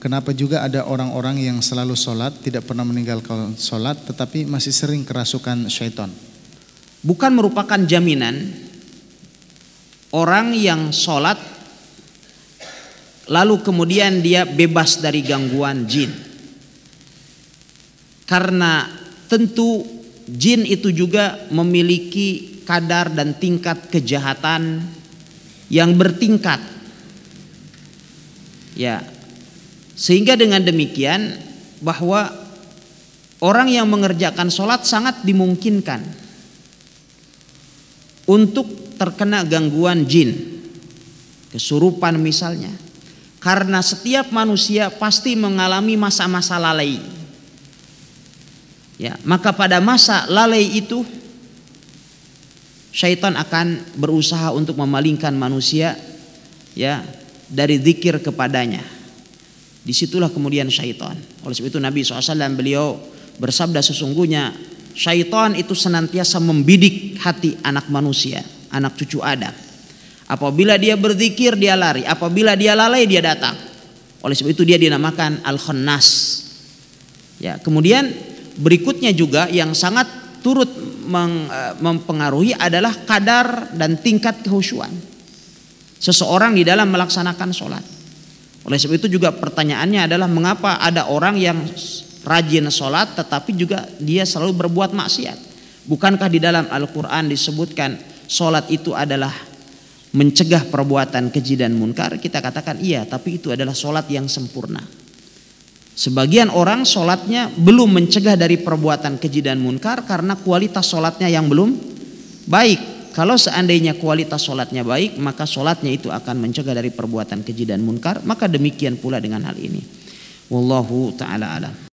Kenapa juga ada orang-orang yang selalu sholat, tidak pernah meninggalkan sholat, tetapi masih sering kerasukan syaitan? Bukan merupakan jaminan orang yang sholat lalu kemudian dia bebas dari gangguan jin. Karena tentu jin itu juga memiliki kadar dan tingkat kejahatan yang bertingkat. Ya, sehingga dengan demikian bahwa orang yang mengerjakan sholat sangat dimungkinkan untuk terkena gangguan jin, kesurupan misalnya. Karena setiap manusia pasti mengalami masa-masa lalai. Ya, maka pada masa lalai itu syaitan akan berusaha untuk memalingkan manusia ya dari zikir kepadanya. Disitulah kemudian syaitan. Oleh sebab itu Nabi SAW beliau bersabda sesungguhnya syaitan itu senantiasa membidik hati anak manusia, anak cucu Adam. Apabila dia berzikir dia lari, apabila dia lalai dia datang. Oleh sebab itu dia dinamakan al-khannas. Ya, kemudian berikutnya juga yang sangat turut eh, mempengaruhi adalah kadar dan tingkat kehusuan seseorang di dalam melaksanakan sholat. Oleh sebab itu juga pertanyaannya adalah mengapa ada orang yang rajin sholat tetapi juga dia selalu berbuat maksiat. Bukankah di dalam Al-Quran disebutkan sholat itu adalah mencegah perbuatan keji dan munkar? Kita katakan iya tapi itu adalah sholat yang sempurna. Sebagian orang sholatnya belum mencegah dari perbuatan keji dan munkar karena kualitas sholatnya yang belum baik. Kalau seandainya kualitas sholatnya baik, maka sholatnya itu akan mencegah dari perbuatan keji dan munkar. Maka demikian pula dengan hal ini. Wallahu ta'ala alam.